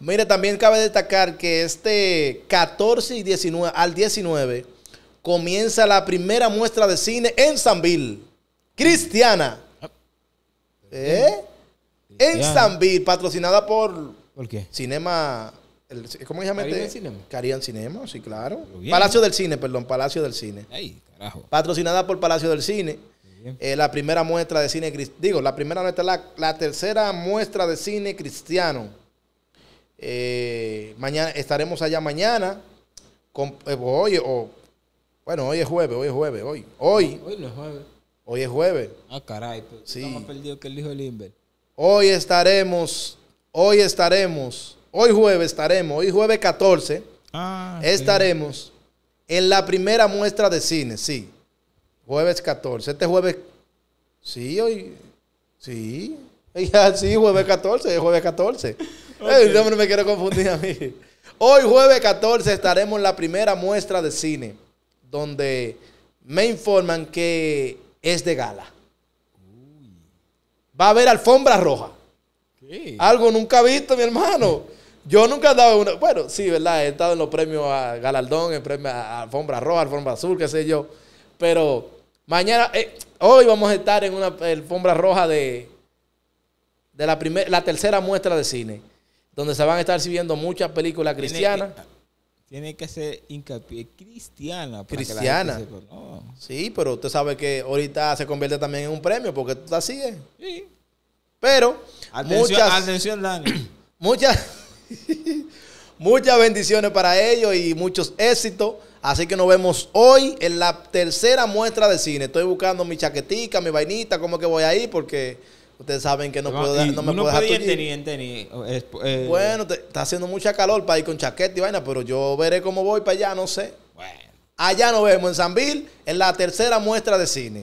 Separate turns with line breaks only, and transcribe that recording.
Mire, también cabe destacar que este 14 y 19, al 19 comienza la primera muestra de cine en Sanville. Cristiana. ¿Eh? En Sanville, patrocinada por, ¿Por qué? Cinema. ¿Cómo se llama? Este? Cinema. Cinema, sí, claro. Palacio del Cine, perdón, Palacio del Cine. Ay, carajo. Patrocinada por Palacio del Cine. Eh, la primera muestra de cine, digo, la primera muestra, la, la tercera muestra de cine cristiano eh, mañana, estaremos allá mañana. Con, eh, pues hoy, o, bueno, hoy es jueves, hoy es jueves, hoy. Hoy, hoy no es jueves. Hoy es jueves. Ah, caray, pues, que el hijo de Limber. Hoy estaremos, hoy estaremos, hoy jueves estaremos, hoy jueves 14, ah, estaremos en la primera muestra de cine, sí. Jueves 14. Este jueves, sí, hoy, sí. sí, jueves 14, jueves 14 no me quiero confundir a mí. Hoy, jueves 14, estaremos en la primera muestra de cine, donde me informan que es de gala. Va a haber alfombra roja. Algo nunca visto, mi hermano. Yo nunca he dado una. Bueno, sí, ¿verdad? He estado en los premios a Galardón, en premios a alfombra roja, alfombra azul, qué sé yo. Pero mañana, eh, hoy vamos a estar en una alfombra roja de, de la, la tercera muestra de cine donde se van a estar viendo muchas películas cristianas. Tiene, que ser hincapié cristiana. cristiana. Sí, pero usted sabe que ahorita se convierte también en un premio porque tú así ¿eh? Sí. Pero atención, muchas, atención, Dani. Muchas, muchas bendiciones para ellos y muchos éxitos. Así que nos vemos hoy en la tercera muestra de cine. Estoy buscando mi chaquetica, mi vainita, cómo que voy a ir porque Ustedes saben que no, puedo dar, no me puedo dejar eh, eh, bueno, está haciendo mucha calor para ir con chaqueta y vaina, pero yo veré cómo voy para allá, no sé. Allá nos vemos en Bill, en la tercera muestra de cine.